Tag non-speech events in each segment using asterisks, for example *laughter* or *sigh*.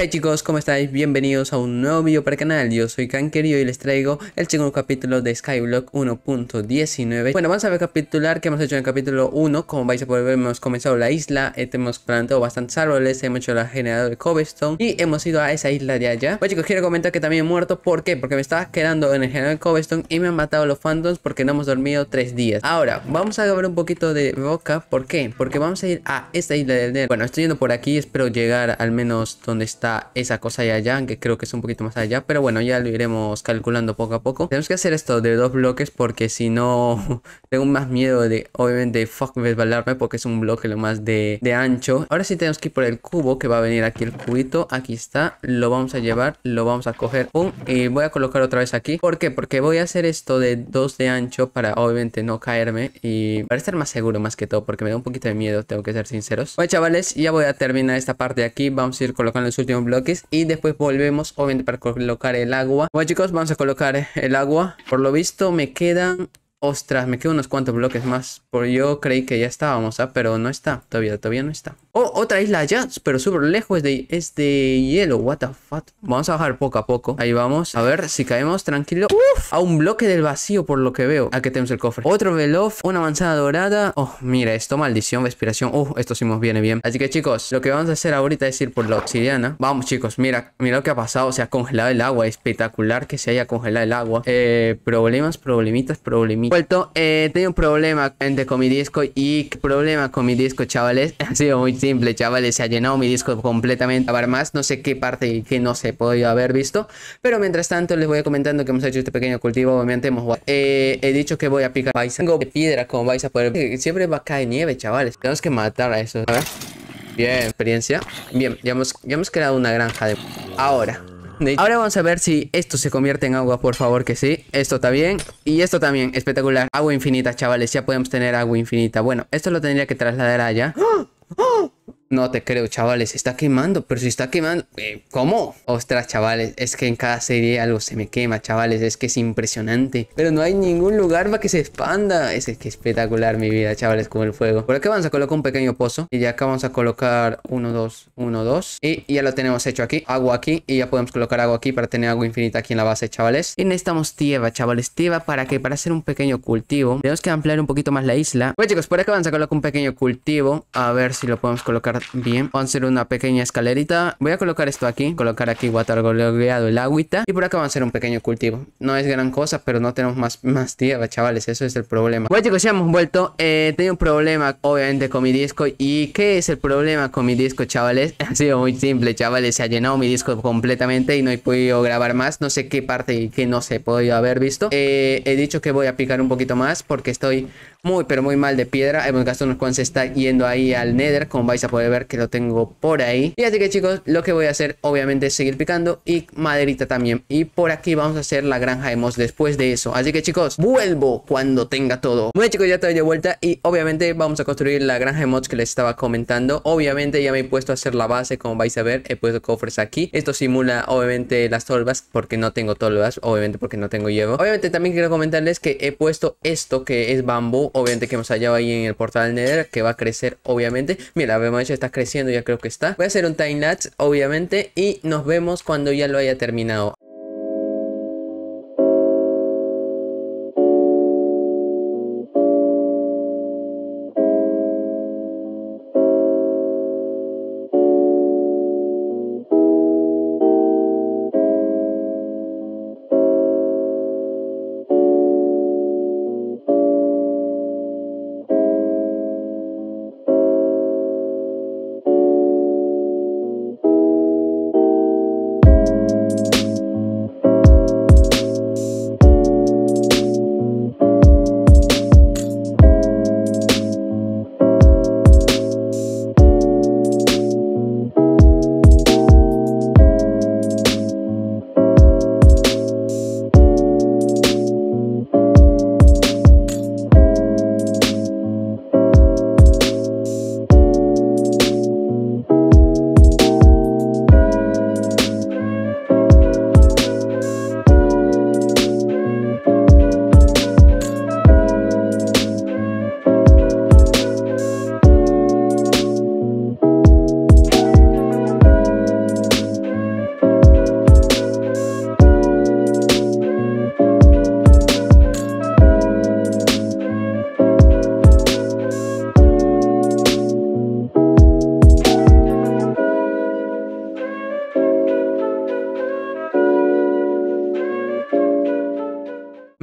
Hey chicos, ¿cómo estáis? Bienvenidos a un nuevo video para el canal, yo soy Kanker y les traigo el segundo capítulo de Skyblock 1.19 Bueno, vamos a ver qué que hemos hecho en el capítulo 1 Como vais a poder ver, hemos comenzado la isla, hemos eh, plantado bastantes árboles, hemos hecho la generador de cobblestone Y hemos ido a esa isla de allá Bueno chicos, quiero comentar que también he muerto, ¿por qué? Porque me estaba quedando en el generador de cobblestone y me han matado los phantoms porque no hemos dormido 3 días Ahora, vamos a grabar un poquito de boca, ¿por qué? Porque vamos a ir a esta isla del Nether Bueno, estoy yendo por aquí, espero llegar al menos donde estoy está esa cosa allá, allá, aunque creo que es un poquito más allá, pero bueno, ya lo iremos calculando poco a poco. Tenemos que hacer esto de dos bloques porque si no, *laughs* tengo más miedo de, obviamente, fuck, desbalarme porque es un bloque lo más de, ancho. Ahora sí tenemos que ir por el cubo que va a venir aquí el cubito, aquí está, lo vamos a llevar, lo vamos a coger, pum, y voy a colocar otra vez aquí. ¿Por qué? Porque voy a hacer esto de dos de ancho para, obviamente, no caerme y para estar más seguro más que todo porque me da un poquito de miedo, tengo que ser sinceros. Bueno, chavales, ya voy a terminar esta parte de aquí, vamos a ir colocando el últimos bloques y después volvemos obviamente para colocar el agua. Bueno chicos, vamos a colocar el agua. Por lo visto me quedan Ostras, me quedan unos cuantos bloques más. Por yo creí que ya estábamos, ¿ah? Pero no está, todavía, todavía no está. Oh, otra isla allá, pero súper lejos es de, hielo. What the fuck. Vamos a bajar poco a poco. Ahí vamos. A ver si caemos tranquilo. Uf, a un bloque del vacío, por lo que veo. Aquí tenemos el cofre. Otro veloz, una manzana dorada. Oh, mira, esto maldición, respiración. Oh, esto sí nos viene bien. Así que chicos, lo que vamos a hacer ahorita es ir por la obsidiana. Vamos, chicos, mira, mira lo que ha pasado. se ha congelado el agua. Espectacular que se haya congelado el agua. Eh, problemas, problemitas, problemitas vuelto, eh, tenido un problema con mi disco y problema con mi disco, chavales. *laughs* Ha sido muy simple, chavales. Se ha llenado mi disco completamente a ver más. No sé qué parte y no se podía haber visto. Pero mientras tanto, les voy comentando que hemos hecho este pequeño cultivo. Obviamente hemos eh, he dicho que voy a picar paisa. Tengo piedra como vais a poder. Siempre va a caer nieve, chavales. Tenemos que matar a eso. A Bien, experiencia. Bien, ya hemos, ya hemos creado una granja de... Ahora, Ahora vamos a ver si esto se convierte en agua, por favor, que sí. Esto está bien. Y esto también, espectacular. Agua infinita, chavales. Ya podemos tener agua infinita. Bueno, esto lo tendría que trasladar allá. *gasps* ¡Ah! ¡Ah! No te creo, chavales, está quemando, pero si está quemando. Eh, ¿Cómo? Ostras, chavales, es que en cada serie algo se me quema, chavales, es que es impresionante. Pero no hay ningún lugar para que se expanda. Es que es espectacular mi vida, chavales, con el fuego. Por acá vamos a colocar un pequeño pozo. Y ya acá vamos a colocar uno, dos. Uno, dos. Y ya lo tenemos hecho aquí, agua aquí. Y ya podemos colocar agua aquí para tener agua infinita aquí en la base, chavales. Y necesitamos tierra, chavales, tierra para que para hacer un pequeño cultivo. Tenemos que ampliar un poquito más la isla. Bueno, chicos, por acá vamos a colocar un pequeño cultivo. A ver si lo podemos colocar bien. Vamos a hacer una pequeña escalerita. Voy a colocar esto aquí. Colocar aquí watergoleado el agüita. Y por acá vamos a hacer un pequeño cultivo. No es gran cosa, pero no tenemos más, más tierra, chavales. Eso es el problema. Bueno, chicos, ya hemos vuelto. Eh, Tengo un problema, obviamente, con mi disco. ¿Y qué es el problema con mi disco, chavales? *laughs* Ha sido muy simple, chavales. Se ha llenado mi disco completamente y no he podido grabar más. No sé qué parte y qué no se podido haber visto. Eh, he dicho que voy a picar un poquito más porque estoy muy pero muy mal de piedra. Hemos gastado unos cuantos está yendo ahí al nether. Como vais a poder ver que lo tengo por ahí. Y así que chicos, lo que voy a hacer obviamente es seguir picando y maderita también. Y por aquí vamos a hacer la granja de mods después de eso. Así que chicos, vuelvo cuando tenga todo. Bueno chicos, ya estoy de vuelta y obviamente vamos a construir la granja de mods que les estaba comentando. Obviamente ya me he puesto a hacer la base como vais a ver. He puesto cofres aquí. Esto simula obviamente las tolvas porque no tengo tolvas. Obviamente porque no tengo hierro. Obviamente también quiero comentarles que he puesto esto que es bambú obviamente que hemos hallado ahí en el portal Nether, que va a crecer, obviamente. Mira, vemos, ya está creciendo, ya creo que está. Voy a hacer un time lapse, obviamente, y nos vemos cuando ya lo haya terminado.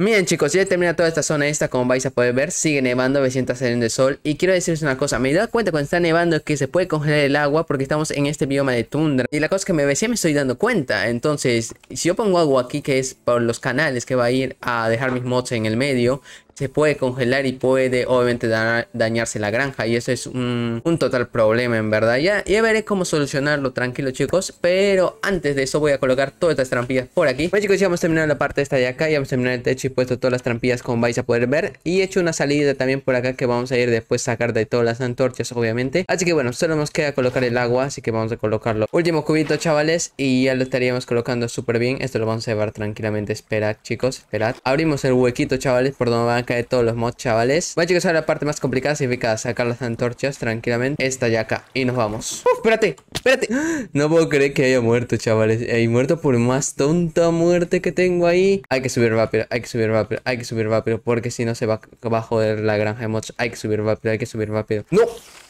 Miren chicos, ya termina toda esta zona esta, como vais a poder ver, sigue nevando, me está saliendo el sol. Y quiero decirles una cosa, me he dado cuenta cuando está nevando que se puede congelar el agua porque estamos en este bioma de tundra. Y la cosa es que me decía, me estoy dando cuenta, entonces, si yo pongo agua aquí que es por los canales que va a ir a dejar mis mods en el medio, se puede congelar y puede obviamente dañarse la granja y eso es un, total problema en verdad. Ya, ya, veré cómo solucionarlo tranquilo chicos, pero antes de eso voy a colocar todas estas trampillas por aquí. Bueno chicos, ya hemos terminado la parte esta de acá, ya hemos terminado el techo y puesto todas las trampillas como vais a poder ver. Y he hecho una salida también por acá que vamos a ir después a sacar de todas las antorchas obviamente. Así que bueno, solo nos queda colocar el agua, así que vamos a colocarlo. Último cubito chavales y ya lo estaríamos colocando súper bien. Esto lo vamos a llevar tranquilamente, esperad chicos, esperad. Abrimos el huequito chavales por donde van de todos los mods, chavales. Bueno, a ahora la parte más complicada significa sacar las antorchas tranquilamente. Esta ya acá. Y nos vamos. ¡Uf, espérate, espérate. *gasps* No puedo creer que haya muerto, chavales. He muerto por más tonta muerte que tengo ahí. Hay que subir rápido, hay que subir rápido, hay que subir rápido. Porque si no se va, a joder la granja de mods. Hay que subir rápido, hay que subir rápido. ¡No!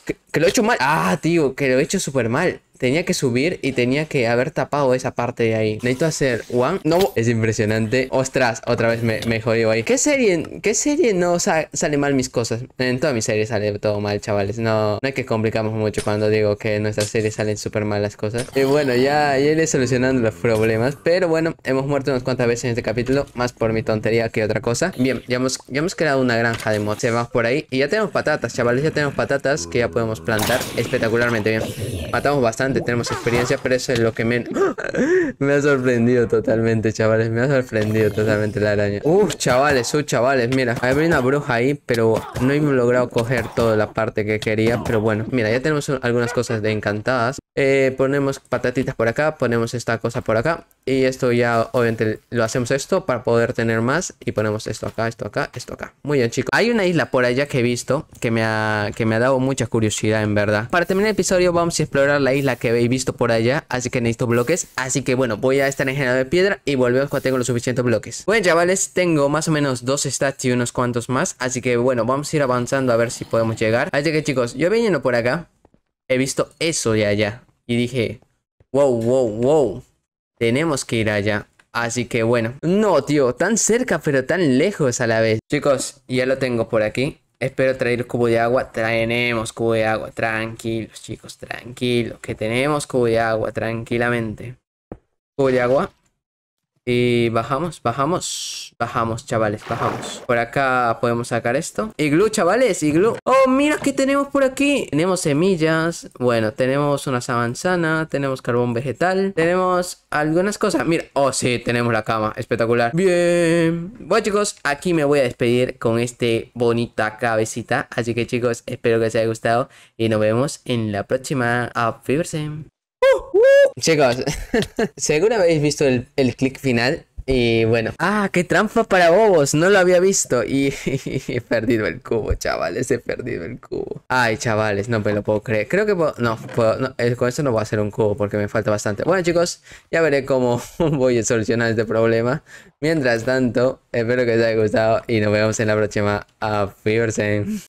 Que, que lo he hecho mal. Ah, tío, que lo he hecho súper mal. Tenía que subir y tenía que haber tapado esa parte de ahí. Necesito hacer one. No, es impresionante. Ostras, otra vez me, me ahí. ¿Qué serie, ¿Qué serie no sale mal mis cosas? En toda mi serie sale todo mal, chavales. No, no es que complicamos mucho cuando digo que en nuestra serie salen súper mal las cosas. Y bueno, ya, ya iré solucionando los problemas. Pero bueno, hemos muerto unas cuantas veces en este capítulo. Más por mi tontería que otra cosa. Bien, ya hemos, ya hemos creado una granja de mods. Vamos por ahí. Y ya tenemos patatas, chavales. Ya tenemos patatas que ya podemos plantar espectacularmente bien. Matamos bastante tenemos experiencia, pero eso es lo que me *gasps* me ha sorprendido totalmente, chavales, me ha sorprendido totalmente la araña. Uf, chavales, uf, chavales, mira, había una bruja ahí, pero no hemos logrado coger toda la parte que quería, pero bueno, mira, ya tenemos algunas cosas de encantadas. Eh, ponemos patatitas por acá, ponemos esta cosa por acá, y esto ya, obviamente, lo hacemos esto para poder tener más, y ponemos esto acá, esto acá, esto acá. Muy bien, chicos. Hay una isla por allá que he visto, que me ha, que me ha dado mucha curiosidad, en verdad. Para terminar el episodio, vamos a explorar la isla que habéis visto por allá, así que necesito bloques. Así que bueno, voy a estar en de piedra y volvemos cuando tengo los suficientes bloques. Bueno, chavales, tengo más o menos dos stats y unos cuantos más, así que bueno, vamos a ir avanzando a ver si podemos llegar. Así que chicos, yo viniendo por acá, he visto eso de allá y dije, wow, wow, wow, tenemos que ir allá. Así que bueno, no tío, tan cerca pero tan lejos a la vez Chicos, ya lo tengo por aquí Espero traer cubo de agua. Traenemos cubo de agua. Tranquilos, chicos, tranquilos. Que tenemos cubo de agua, tranquilamente. Cubo de agua. Y eh, bajamos, bajamos, bajamos, chavales, bajamos. Por acá podemos sacar esto. glue chavales, glue Oh, mira qué tenemos por aquí. Tenemos semillas. Bueno, tenemos una manzana. Tenemos carbón vegetal. Tenemos algunas cosas. Mira, oh, sí, tenemos la cama. Espectacular. Bien. Bueno, chicos, aquí me voy a despedir con este bonita cabecita. Así que, chicos, espero que os haya gustado. Y nos vemos en la próxima. A Uh, uh. Chicos, *laughs* seguro habéis visto el, el clic final. Y bueno. Ah, qué trampa para bobos. No lo había visto. Y, *laughs* he perdido el cubo, chavales. He perdido el cubo. Ay, chavales, no me lo puedo creer. Creo que puedo... No, eh, con esto no voy a hacer un cubo porque me falta bastante. Bueno, chicos, ya veré cómo *laughs* voy a solucionar este problema. Mientras tanto, espero que os haya gustado y nos vemos en la próxima. A fibersen